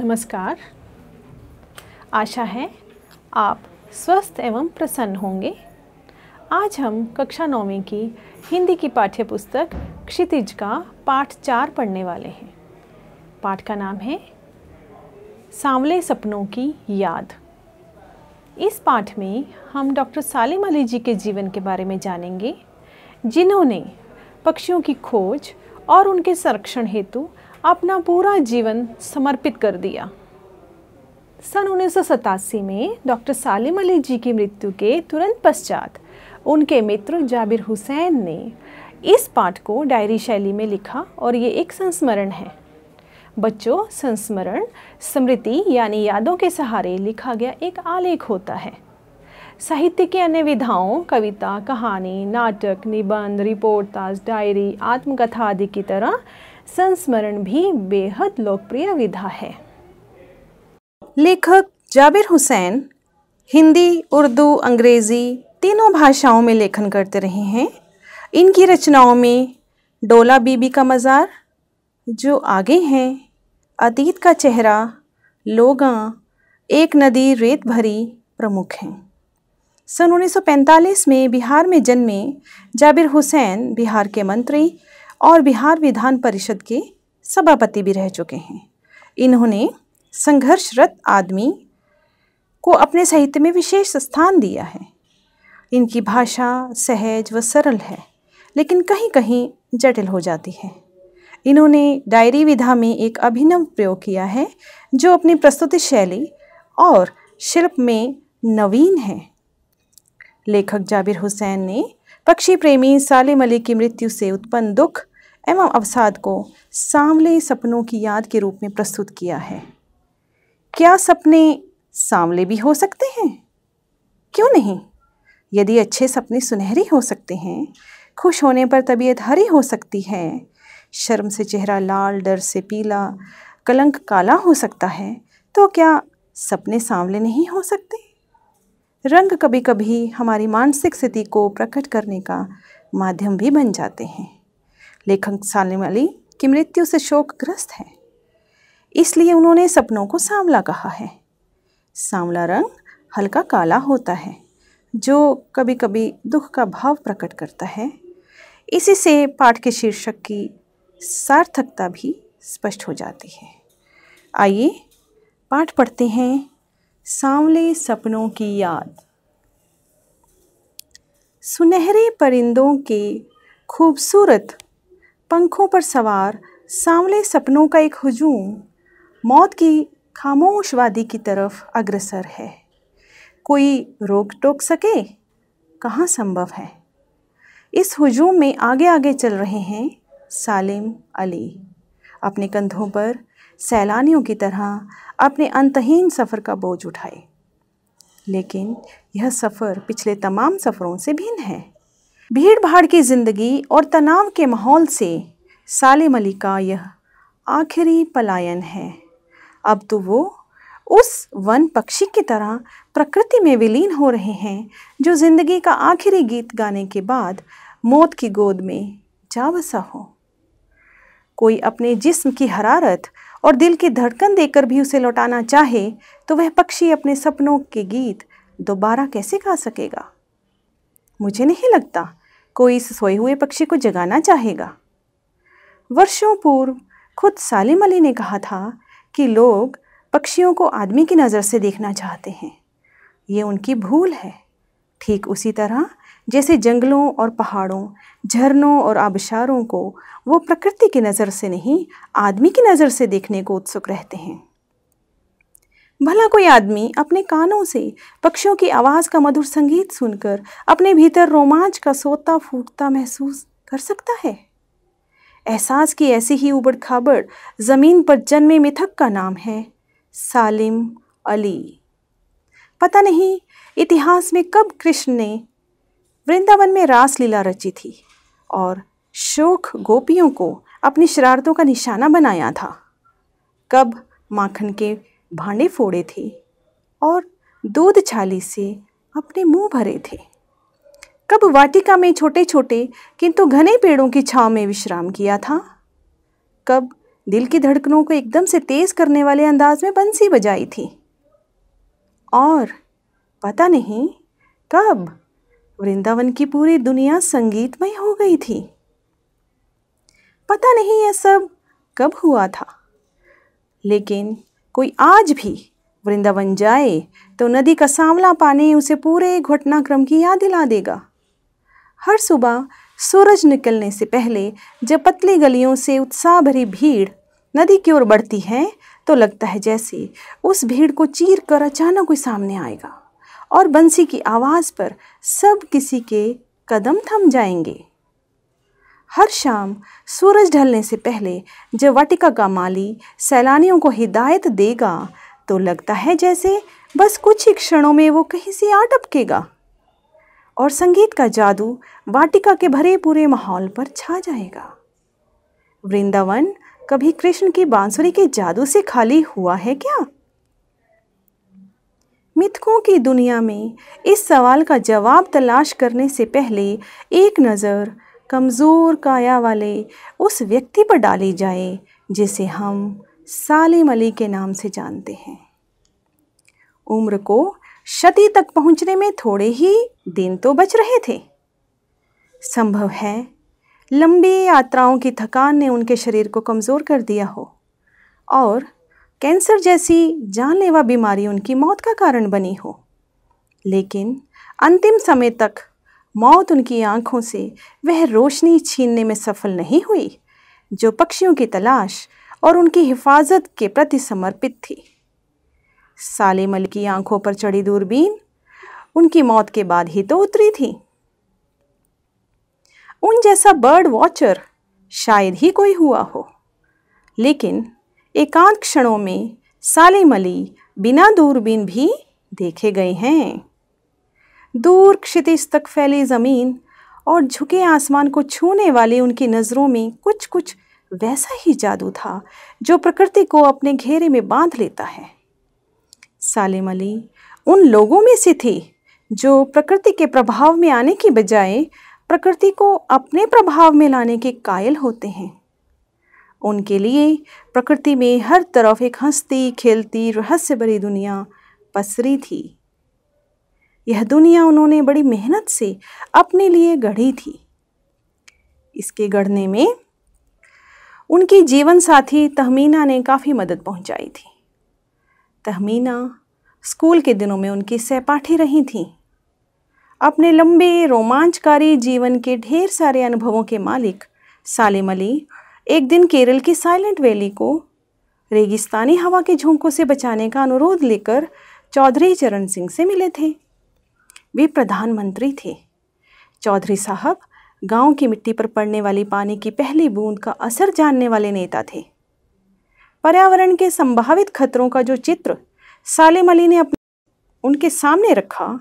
नमस्कार आशा है आप स्वस्थ एवं प्रसन्न होंगे आज हम कक्षा नौवीं की हिंदी की पाठ्य पुस्तक क्षितिज का पाठ चार पढ़ने वाले हैं पाठ का नाम है सांवले सपनों की याद इस पाठ में हम डॉक्टर सालिम अली जी के जीवन के बारे में जानेंगे जिन्होंने पक्षियों की खोज और उनके संरक्षण हेतु अपना पूरा जीवन समर्पित कर दिया सन उन्नीस में डॉक्टर सालिम अली जी की मृत्यु के तुरंत पश्चात उनके मित्र जाबिर हुसैन ने इस पाठ को डायरी शैली में लिखा और ये एक संस्मरण है बच्चों संस्मरण स्मृति यानी यादों के सहारे लिखा गया एक आलेख होता है साहित्य की अन्य विधाओं कविता कहानी नाटक निबंध रिपोर्टाज डायरी आत्मकथा आदि की तरह संस्मरण भी बेहद लोकप्रिय विधा है लेखक जाबिर हुसैन हिंदी उर्दू अंग्रेज़ी तीनों भाषाओं में लेखन करते रहे हैं इनकी रचनाओं में डोला बीबी का मज़ार जो आगे हैं अतीत का चेहरा लोगा एक नदी रेत भरी प्रमुख हैं सन 1945 में बिहार में जन्मे जाबिर हुसैन बिहार के मंत्री और बिहार विधान परिषद के सभापति भी रह चुके हैं इन्होंने संघर्षरत आदमी को अपने साहित्य में विशेष स्थान दिया है इनकी भाषा सहज व सरल है लेकिन कहीं कहीं जटिल हो जाती है इन्होंने डायरी विधा में एक अभिनव प्रयोग किया है जो अपनी प्रस्तुति शैली और शिल्प में नवीन है लेखक जाबिर हुसैन ने पक्षी प्रेमी सालिम अली की मृत्यु से उत्पन्न दुख एवं अवसाद को सांवले सपनों की याद के रूप में प्रस्तुत किया है क्या सपने सांवले भी हो सकते हैं क्यों नहीं यदि अच्छे सपने सुनहरे हो सकते हैं खुश होने पर तबीयत हरी हो सकती है शर्म से चेहरा लाल डर से पीला कलंक काला हो सकता है तो क्या सपने सांवले नहीं हो सकते रंग कभी कभी हमारी मानसिक स्थिति को प्रकट करने का माध्यम भी बन जाते हैं लेखक सालिम अली की मृत्यु से शोकग्रस्त हैं इसलिए उन्होंने सपनों को सांवला कहा है सांवला रंग हल्का काला होता है जो कभी कभी दुख का भाव प्रकट करता है इसी से पाठ के शीर्षक की सार्थकता भी स्पष्ट हो जाती है आइए पाठ पढ़ते हैं सांवले सपनों की याद सुनहरे परिंदों के खूबसूरत पंखों पर सवार सांवले सपनों का एक हजूम मौत की खामोश वादी की तरफ अग्रसर है कोई रोक टोक सके कहाँ संभव है इस हजूम में आगे आगे चल रहे हैं सालिम अली अपने कंधों पर सैलानियों की तरह अपने अंतहीन सफ़र का बोझ उठाए लेकिन यह सफ़र पिछले तमाम सफ़रों से भिन्न है भीड़ भाड़ की ज़िंदगी और तनाव के माहौल से सालिम अली का यह आखिरी पलायन है अब तो वो उस वन पक्षी की तरह प्रकृति में विलीन हो रहे हैं जो ज़िंदगी का आखिरी गीत गाने के बाद मौत की गोद में जावसा हो कोई अपने जिस्म की हरारत और दिल की धड़कन देकर भी उसे लौटाना चाहे तो वह पक्षी अपने सपनों के गीत दोबारा कैसे गा सकेगा मुझे नहीं लगता कोई इस सोए हुए पक्षी को जगाना चाहेगा वर्षों पूर्व खुद सालिम अली ने कहा था कि लोग पक्षियों को आदमी की नज़र से देखना चाहते हैं ये उनकी भूल है ठीक उसी तरह जैसे जंगलों और पहाड़ों झरनों और आबशारों को वो प्रकृति की नज़र से नहीं आदमी की नज़र से देखने को उत्सुक रहते हैं भला कोई आदमी अपने कानों से पक्षियों की आवाज़ का मधुर संगीत सुनकर अपने भीतर रोमांच का सोता फूटता महसूस कर सकता है एहसास की ऐसी ही उबड़ खाबड़ ज़मीन पर जन्मे मिथक का नाम है सालिम अली पता नहीं इतिहास में कब कृष्ण ने वृंदावन में रासलीला रची थी और शोक गोपियों को अपनी शरारतों का निशाना बनाया था कब माखन के भांडे फोड़े थे और दूध छाली से अपने मुंह भरे थे कब वाटिका में छोटे छोटे किंतु घने पेड़ों की छाव में विश्राम किया था कब दिल की धड़कनों को एकदम से तेज करने वाले अंदाज में बंसी बजाई थी और पता नहीं कब वृंदावन की पूरी दुनिया संगीतमय हो गई थी पता नहीं यह सब कब हुआ था लेकिन कोई आज भी वृंदावन जाए तो नदी का सांवला पानी उसे पूरे घटनाक्रम की याद दिला देगा हर सुबह सूरज निकलने से पहले जब पतली गलियों से उत्साह भरी भीड़ नदी की ओर बढ़ती है तो लगता है जैसे उस भीड़ को चीर कर अचानक कोई सामने आएगा और बंसी की आवाज़ पर सब किसी के कदम थम जाएंगे हर शाम सूरज ढलने से पहले जब वाटिका का माली सैलानियों को हिदायत देगा तो लगता है जैसे बस कुछ ही क्षणों में वो कहीं से आ टपकेगा और संगीत का जादू वाटिका के भरे पूरे माहौल पर छा जाएगा वृंदावन कभी कृष्ण की बांसुरी के जादू से खाली हुआ है क्या मिथकों की दुनिया में इस सवाल का जवाब तलाश करने से पहले एक नज़र कमज़ोर काया वाले उस व्यक्ति पर डाली जाए जिसे हम सालिम अली के नाम से जानते हैं उम्र को क्षति तक पहुंचने में थोड़े ही दिन तो बच रहे थे संभव है लंबी यात्राओं की थकान ने उनके शरीर को कमज़ोर कर दिया हो और कैंसर जैसी जानलेवा बीमारी उनकी मौत का कारण बनी हो लेकिन अंतिम समय तक मौत उनकी आंखों से वह रोशनी छीनने में सफल नहीं हुई जो पक्षियों की तलाश और उनकी हिफाजत के प्रति समर्पित थी साले मल की आंखों पर चढ़ी दूरबीन उनकी मौत के बाद ही तो उतरी थी उन जैसा बर्ड वॉचर शायद ही कोई हुआ हो लेकिन एकांत क्षणों में साले मली बिना दूरबीन भी देखे गए हैं दूर क्षितिज तक फैली ज़मीन और झुके आसमान को छूने वाले उनकी नज़रों में कुछ कुछ वैसा ही जादू था जो प्रकृति को अपने घेरे में बांध लेता है सालिम अली उन लोगों में से थी जो प्रकृति के प्रभाव में आने की बजाय प्रकृति को अपने प्रभाव में लाने के कायल होते हैं उनके लिए प्रकृति में हर तरफ एक हंसती खेलती रहस्य भरी दुनिया पसरी थी यह दुनिया उन्होंने बड़ी मेहनत से अपने लिए गढ़ी थी इसके गढ़ने में उनकी जीवन साथी तहमीना ने काफ़ी मदद पहुंचाई थी तहमीना स्कूल के दिनों में उनकी सहपाठी रही थी अपने लंबे रोमांचकारी जीवन के ढेर सारे अनुभवों के मालिक सालिम अली एक दिन केरल की साइलेंट वैली को रेगिस्तानी हवा के झोंकों से बचाने का अनुरोध लेकर चौधरी चरण सिंह से मिले थे वे प्रधानमंत्री थे चौधरी साहब गांव की मिट्टी पर पड़ने वाली पानी की पहली बूंद का असर जानने वाले नेता थे पर्यावरण के संभावित खतरों का जो चित्र सालिम अली ने अपने उनके सामने रखा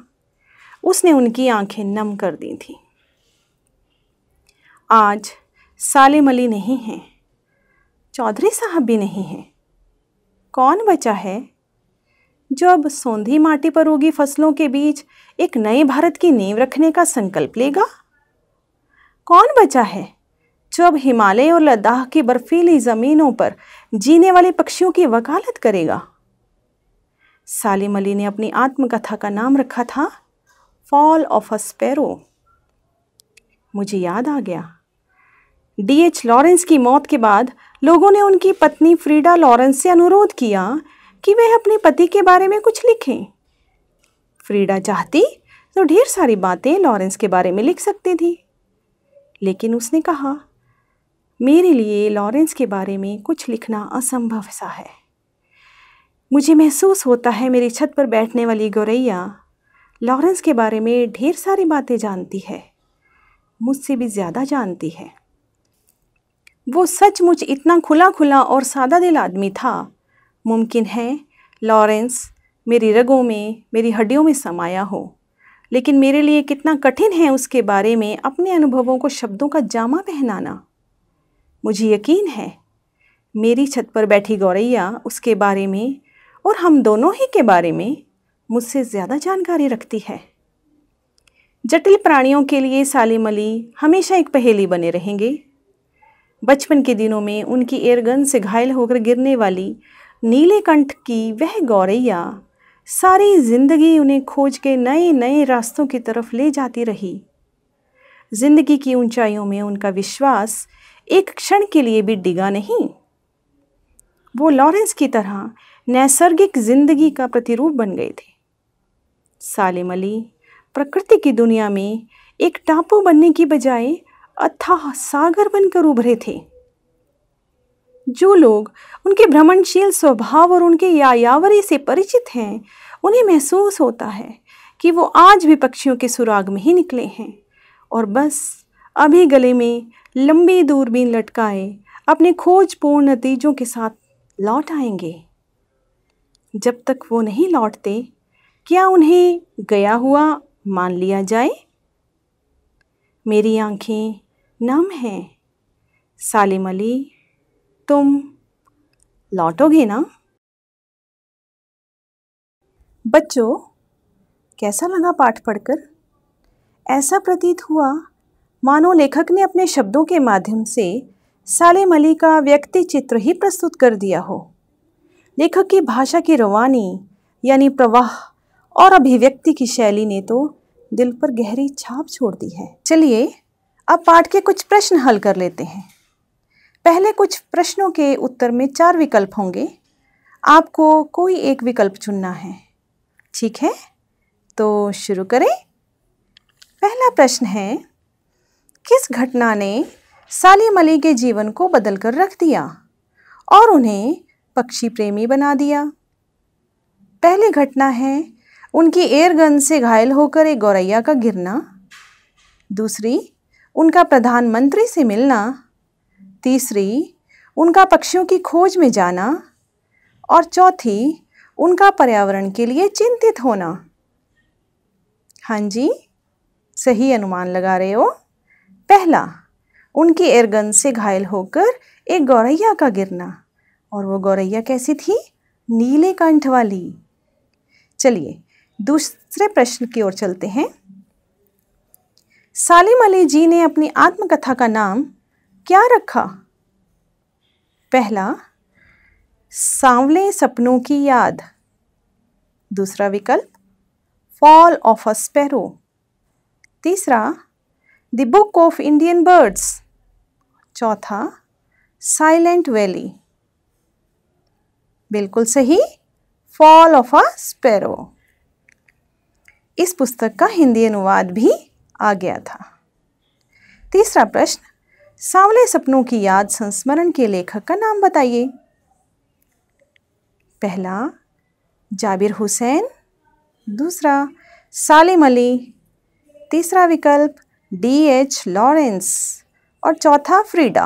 उसने उनकी आंखें नम कर दी थीं आज सालिम अली नहीं हैं चौधरी साहब भी नहीं हैं कौन बचा है जो अब सौंधी माटी पर उगी फसलों के बीच एक नए भारत की नींव रखने का संकल्प लेगा कौन बचा है जो अब हिमालय और लद्दाख की बर्फीली ज़मीनों पर जीने वाले पक्षियों की वकालत करेगा सालिम अली ने अपनी आत्मकथा का नाम रखा था फॉल ऑफ अ स्पैरो मुझे याद आ गया डीएच लॉरेंस की मौत के बाद लोगों ने उनकी पत्नी फ्रीडा लॉरेंस से अनुरोध किया कि वह अपने पति के बारे में कुछ लिखें फ्रीडा चाहती तो ढेर सारी बातें लॉरेंस के बारे में लिख सकती थी लेकिन उसने कहा मेरे लिए लॉरेंस के बारे में कुछ लिखना असंभव सा है मुझे महसूस होता है मेरी छत पर बैठने वाली गौरैया लॉरेंस के बारे में ढेर सारी बातें जानती है मुझसे भी ज़्यादा जानती है वो सचमुच इतना खुला खुला और सादा दिल आदमी था मुमकिन है लॉरेंस मेरी रगों में मेरी हड्डियों में समाया हो लेकिन मेरे लिए कितना कठिन है उसके बारे में अपने अनुभवों को शब्दों का जामा पहनाना मुझे यकीन है मेरी छत पर बैठी गौरैया उसके बारे में और हम दोनों ही के बारे में मुझसे ज़्यादा जानकारी रखती है जटिल प्राणियों के लिए सालिम अली हमेशा एक पहेली बने रहेंगे बचपन के दिनों में उनकी एयरगन से घायल होकर गिरने वाली नीले कंठ की वह गौरैया सारी जिंदगी उन्हें खोज के नए नए रास्तों की तरफ ले जाती रही जिंदगी की ऊंचाइयों में उनका विश्वास एक क्षण के लिए भी डिगा नहीं वो लॉरेंस की तरह नैसर्गिक जिंदगी का प्रतिरूप बन गए थे सालिम अली प्रकृति की दुनिया में एक टापू बनने की बजाय अथाह सागर बनकर उभरे थे जो लोग उनके भ्रमणशील स्वभाव और उनके यायावरी से परिचित हैं उन्हें महसूस होता है कि वो आज भी पक्षियों के सुराग में ही निकले हैं और बस अभी गले में लंबी दूरबीन लटकाए अपने खोजपूर्ण नतीजों के साथ लौट आएंगे जब तक वो नहीं लौटते क्या उन्हें गया हुआ मान लिया जाए मेरी आंखें नम हैं सालिम अली तुम लौटोगे ना बच्चों कैसा लगा पाठ पढ़कर ऐसा प्रतीत हुआ मानो लेखक ने अपने शब्दों के माध्यम से साले मली का व्यक्ति चित्र ही प्रस्तुत कर दिया हो लेखक की भाषा की रवानी यानी प्रवाह और अभिव्यक्ति की शैली ने तो दिल पर गहरी छाप छोड़ दी है चलिए अब पाठ के कुछ प्रश्न हल कर लेते हैं पहले कुछ प्रश्नों के उत्तर में चार विकल्प होंगे आपको कोई एक विकल्प चुनना है ठीक है तो शुरू करें पहला प्रश्न है किस घटना ने सालिम अली के जीवन को बदल कर रख दिया और उन्हें पक्षी प्रेमी बना दिया पहली घटना है उनकी एयरगन से घायल होकर एक गौरैया का गिरना दूसरी उनका प्रधानमंत्री से मिलना तीसरी उनका पक्षियों की खोज में जाना और चौथी उनका पर्यावरण के लिए चिंतित होना हाँ जी सही अनुमान लगा रहे हो पहला उनकी एयरगन से घायल होकर एक गौरैया का गिरना और वो गौरैया कैसी थी नीले कंठ वाली चलिए दूसरे प्रश्न की ओर चलते हैं सालिम अली जी ने अपनी आत्मकथा का नाम क्या रखा पहला सांवले सपनों की याद दूसरा विकल्प फॉल ऑफ अ स्पैरो तीसरा the book of Indian birds चौथा साइलेंट वैली बिल्कुल सही फॉल ऑफ अ स्पैरो इस पुस्तक का हिंदी अनुवाद भी आ गया था तीसरा प्रश्न सांवले सपनों की याद संस्मरण के लेखक का नाम बताइए पहला जाबिर हुसैन दूसरा सालिम अली तीसरा विकल्प डी एच लॉरेंस और चौथा फ्रीडा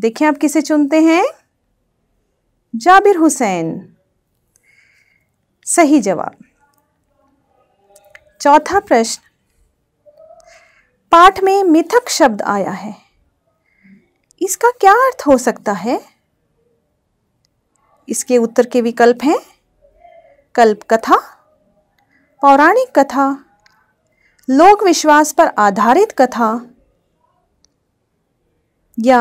देखिए आप किसे चुनते हैं जाबिर हुसैन सही जवाब चौथा प्रश्न पाठ में मिथक शब्द आया है इसका क्या अर्थ हो सकता है इसके उत्तर के विकल्प हैं कल्प कथा पौराणिक कथा लोक विश्वास पर आधारित कथा या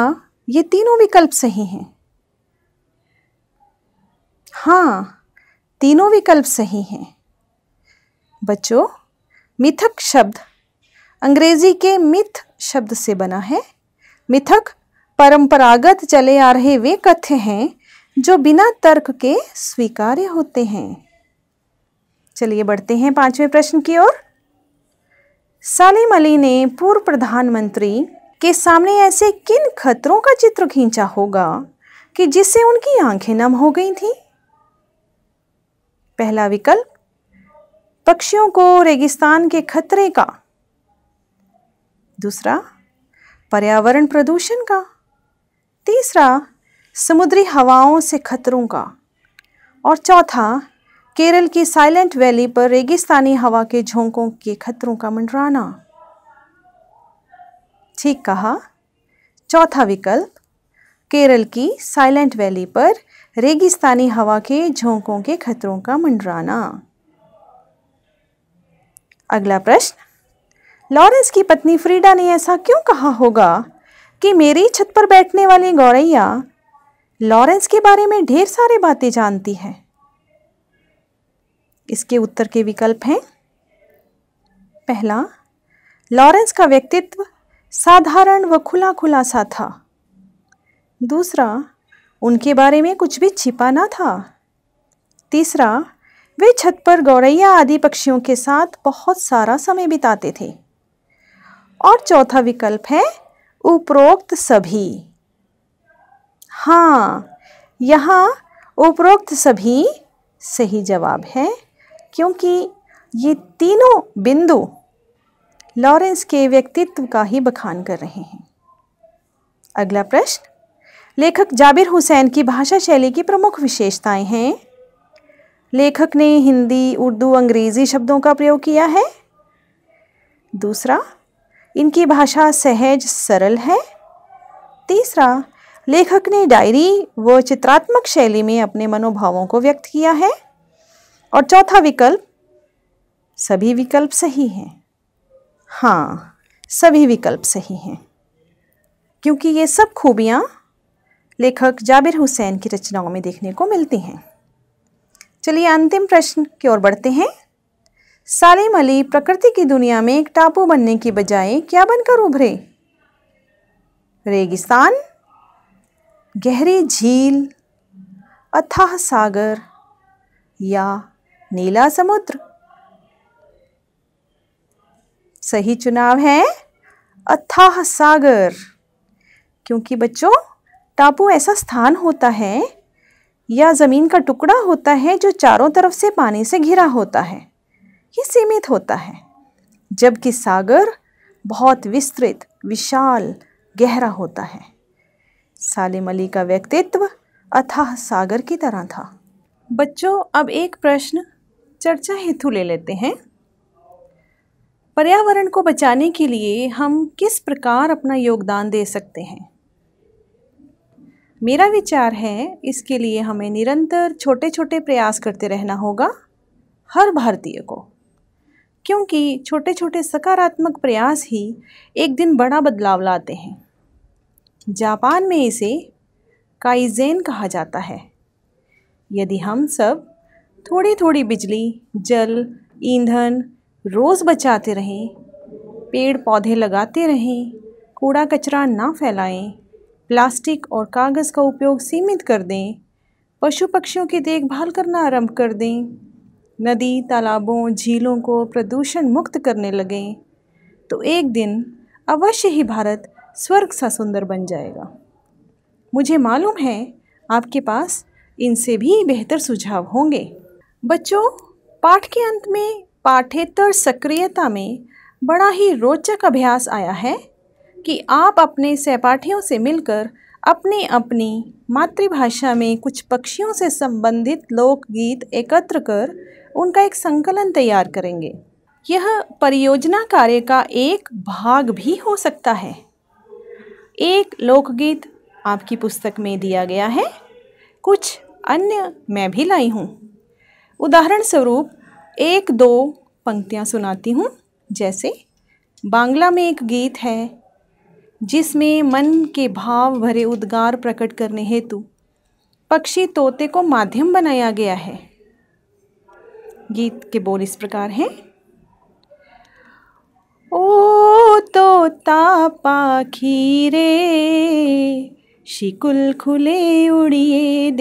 ये तीनों विकल्प सही हैं हाँ तीनों विकल्प सही हैं बच्चों मिथक शब्द अंग्रेजी के मिथ शब्द से बना है मिथक परंपरागत चले आ रहे वे कथ्य हैं जो बिना तर्क के स्वीकार्य होते हैं चलिए बढ़ते हैं पांचवें प्रश्न की ओर सालिम अली ने पूर्व प्रधानमंत्री के सामने ऐसे किन खतरों का चित्र खींचा होगा कि जिससे उनकी आंखें नम हो गई थी पहला विकल्प पक्षियों को रेगिस्तान के खतरे का दूसरा पर्यावरण प्रदूषण का तीसरा समुद्री हवाओं से खतरों का और चौथा केरल की साइलेंट वैली पर रेगिस्तानी हवा के झोंकों के खतरों का मंडराना ठीक कहा चौथा विकल्प केरल की साइलेंट वैली पर रेगिस्तानी हवा के झोंकों के खतरों का मंडराना अगला प्रश्न लॉरेंस की पत्नी फ्रीडा ने ऐसा क्यों कहा होगा कि मेरी छत पर बैठने वाली गौरैया लॉरेंस के बारे में ढेर सारी बातें जानती है इसके उत्तर के विकल्प हैं पहला लॉरेंस का व्यक्तित्व साधारण व खुला खुला सा था दूसरा उनके बारे में कुछ भी छिपा ना था तीसरा वे छत पर गौरैया आदि पक्षियों के साथ बहुत सारा समय बिताते थे और चौथा विकल्प है उपरोक्त सभी हाँ यहाँ उपरोक्त सभी सही जवाब है क्योंकि ये तीनों बिंदु लॉरेंस के व्यक्तित्व का ही बखान कर रहे हैं अगला प्रश्न लेखक जाबिर हुसैन की भाषा शैली की प्रमुख विशेषताएं हैं लेखक ने हिंदी उर्दू अंग्रेज़ी शब्दों का प्रयोग किया है दूसरा इनकी भाषा सहज सरल है तीसरा लेखक ने डायरी व चित्रात्मक शैली में अपने मनोभावों को व्यक्त किया है और चौथा विकल्प सभी विकल्प सही हैं हाँ सभी विकल्प सही हैं क्योंकि ये सब खूबियाँ लेखक जाबिर हुसैन की रचनाओं में देखने को मिलती हैं चलिए अंतिम प्रश्न की ओर बढ़ते हैं सालिम अली प्रकृति की दुनिया में एक टापू बनने की बजाय क्या बनकर उभरे रेगिस्तान गहरी झील अथाह सागर या नीला समुद्र सही चुनाव है अथाह सागर क्योंकि बच्चों टापू ऐसा स्थान होता है या ज़मीन का टुकड़ा होता है जो चारों तरफ से पानी से घिरा होता है ही सीमित होता है जबकि सागर बहुत विस्तृत विशाल गहरा होता है सालिम अली का व्यक्तित्व अथाह सागर की तरह था बच्चों अब एक प्रश्न चर्चा हेतु ले लेते हैं पर्यावरण को बचाने के लिए हम किस प्रकार अपना योगदान दे सकते हैं मेरा विचार है इसके लिए हमें निरंतर छोटे छोटे प्रयास करते रहना होगा हर भारतीय को क्योंकि छोटे छोटे सकारात्मक प्रयास ही एक दिन बड़ा बदलाव लाते हैं जापान में इसे काइजेन कहा जाता है यदि हम सब थोड़ी थोड़ी बिजली जल ईंधन रोज़ बचाते रहें पेड़ पौधे लगाते रहें कूड़ा कचरा ना फैलाएं, प्लास्टिक और कागज़ का उपयोग सीमित कर दें पशु पक्षियों की देखभाल करना आरंभ कर दें नदी तालाबों झीलों को प्रदूषण मुक्त करने लगें तो एक दिन अवश्य ही भारत स्वर्ग सा सुंदर बन जाएगा मुझे मालूम है आपके पास इनसे भी बेहतर सुझाव होंगे बच्चों पाठ के अंत में पाठ्येतर सक्रियता में बड़ा ही रोचक अभ्यास आया है कि आप अपने सहपाठियों से मिलकर अपने अपनी मातृभाषा में कुछ पक्षियों से संबंधित लोकगीत एकत्र कर उनका एक संकलन तैयार करेंगे यह परियोजना कार्य का एक भाग भी हो सकता है एक लोकगीत आपकी पुस्तक में दिया गया है कुछ अन्य मैं भी लाई हूँ उदाहरण स्वरूप एक दो पंक्तियाँ सुनाती हूँ जैसे बांग्ला में एक गीत है जिसमें मन के भाव भरे उद्गार प्रकट करने हेतु पक्षी तोते को माध्यम बनाया गया है गीत के बोल इस प्रकार हैं ओ तोता पाखी रे शिकुल खुले उड़िए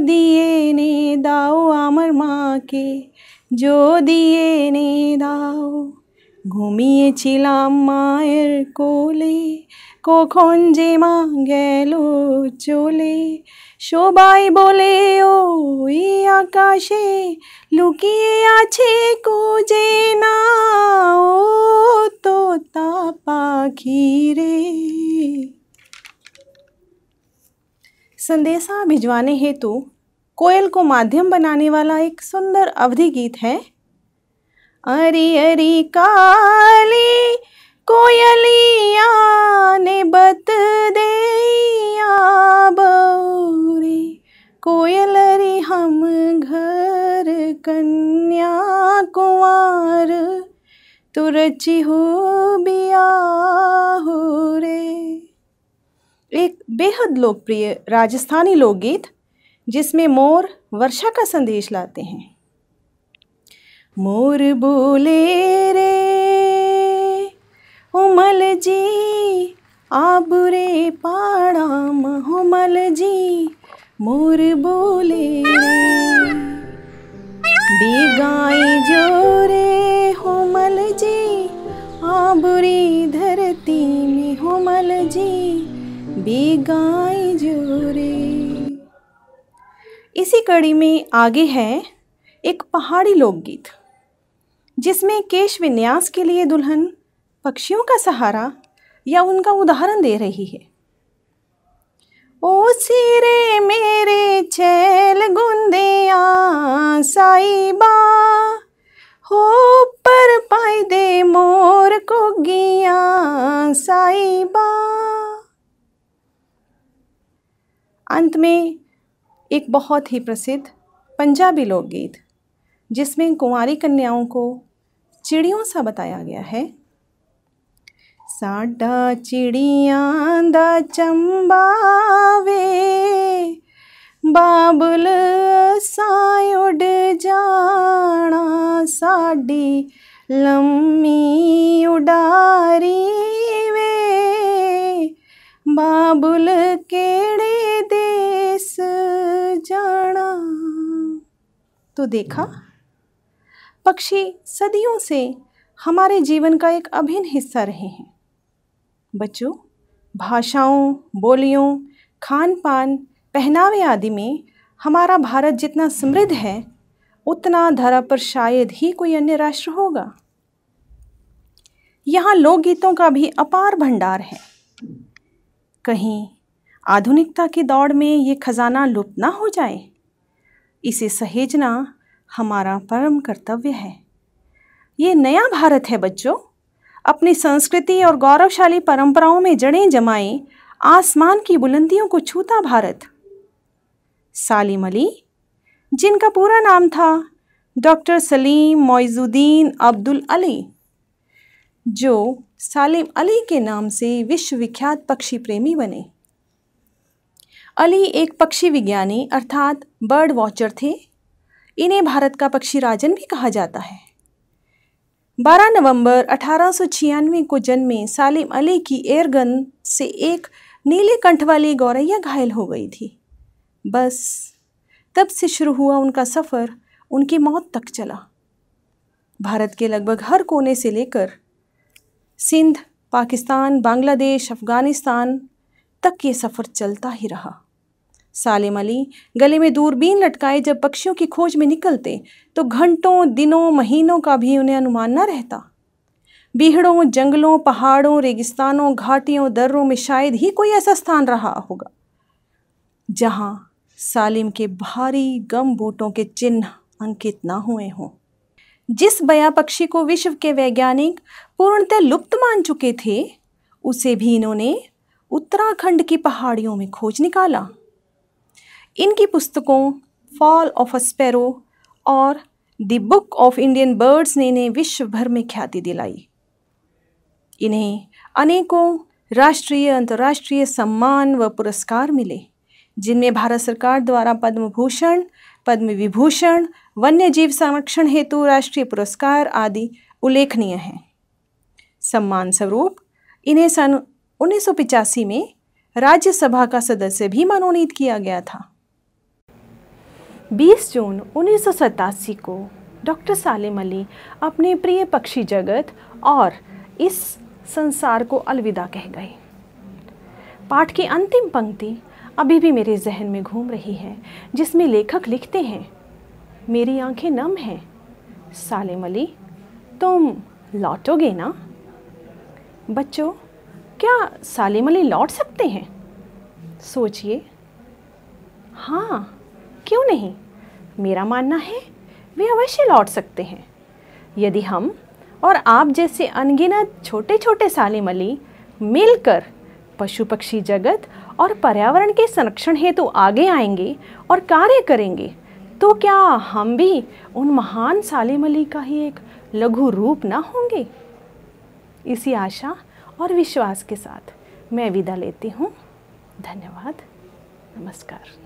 दिए ने दाओ आमर माँ के जो दिए ने दाओ घुमिए मायर कोले कखन जे मा गल चले सबाई बोले ओ आकाशे लुकिए आछे को जे ना तो पाखी रे संदेशा भिजवाने हेतु कोयल को माध्यम बनाने वाला एक सुंदर अवधि गीत है अरी अरी काली कोयलिया ने बत दे बौरी कोयल रे हम घर कन्या कुंवर तुरची हो बिया हो रे एक बेहद लोकप्रिय राजस्थानी लोकगीत जिसमें मोर वर्षा का संदेश लाते हैं मोर बोले रे उमल जी आबरे पाड़ाम होमल जी मोर बोले रे बेगाई जो रे होमल जी आबरी धरती में होमल जी बेगाई जो रे इसी कड़ी में आगे है एक पहाड़ी लोकगीत जिसमें केश विन्यास के लिए दुल्हन पक्षियों का सहारा या उनका उदाहरण दे रही है ओ सिरे मेरे चैल गुंदिया साईबा हो पर पाए दे मोर को गिया साईबा अंत में एक बहुत ही प्रसिद्ध पंजाबी लोकगीत जिसमें कुंवारी कन्याओं को चिड़ियों सा बताया गया है साडा चिड़िया दा वे बाबुल सा उड़ जाना साडी लम्मी उडारी वे बाबुल केड़े देश जाना तो देखा पक्षी सदियों से हमारे जीवन का एक अभिन्न हिस्सा रहे हैं बच्चों भाषाओं बोलियों खान पान पहनावे आदि में हमारा भारत जितना समृद्ध है उतना धरा पर शायद ही कोई अन्य राष्ट्र होगा यहाँ लोकगीतों का भी अपार भंडार है कहीं आधुनिकता की दौड़ में ये खजाना लुप्त ना हो जाए इसे सहेजना हमारा परम कर्तव्य है ये नया भारत है बच्चों अपनी संस्कृति और गौरवशाली परंपराओं में जड़ें जमाए आसमान की बुलंदियों को छूता भारत सालिम अली जिनका पूरा नाम था डॉक्टर सलीम मोइजुद्दीन अब्दुल अली जो सालिम अली के नाम से विश्वविख्यात पक्षी प्रेमी बने अली एक पक्षी विज्ञानी अर्थात बर्ड वॉचर थे इन्हें भारत का पक्षी राजन भी कहा जाता है 12 नवंबर अठारह को जन्मे सालिम अली की एयरगन से एक नीले कंठ वाली गौरैया घायल हो गई थी बस तब से शुरू हुआ उनका सफ़र उनकी मौत तक चला भारत के लगभग हर कोने से लेकर सिंध पाकिस्तान बांग्लादेश अफ़गानिस्तान तक ये सफ़र चलता ही रहा सालिम अली गले में दूरबीन लटकाए जब पक्षियों की खोज में निकलते तो घंटों दिनों महीनों का भी उन्हें अनुमान न रहता बीहड़ों जंगलों पहाड़ों रेगिस्तानों घाटियों दर्रों में शायद ही कोई ऐसा स्थान रहा होगा जहाँ सालिम के भारी गम बूटों के चिन्ह अंकित ना हुए हों जिस बया पक्षी को विश्व के वैज्ञानिक पूर्णतः लुप्त मान चुके थे उसे भी इन्होंने उत्तराखंड की पहाड़ियों में खोज निकाला इनकी पुस्तकों फॉल ऑफ अ स्पैरो और the book of Indian birds ने इन्हें विश्व भर में ख्याति दिलाई इन्हें अनेकों राष्ट्रीय अंतर्राष्ट्रीय सम्मान व पुरस्कार मिले जिनमें भारत सरकार द्वारा पद्म भूषण पद्म विभूषण वन्य जीव संरक्षण हेतु राष्ट्रीय पुरस्कार आदि उल्लेखनीय हैं सम्मान स्वरूप इन्हें सन उन्नीस में राज्यसभा का सदस्य भी मनोनीत किया गया था 20 जून उन्नीस को डॉक्टर सालिम अली अपने प्रिय पक्षी जगत और इस संसार को अलविदा कह गए पाठ की अंतिम पंक्ति अभी भी मेरे जहन में घूम रही है जिसमें लेखक लिखते हैं मेरी आंखें नम हैं सालिम अली तुम लौटोगे ना बच्चों क्या सालिम अली लौट सकते हैं सोचिए हाँ क्यों नहीं मेरा मानना है वे अवश्य लौट सकते हैं यदि हम और आप जैसे अनगिनत छोटे छोटे सालिम अली मिलकर पशु पक्षी जगत और पर्यावरण के संरक्षण हेतु तो आगे आएंगे और कार्य करेंगे तो क्या हम भी उन महान सालिम अली का ही एक लघु रूप ना होंगे इसी आशा और विश्वास के साथ मैं विदा लेती हूँ धन्यवाद नमस्कार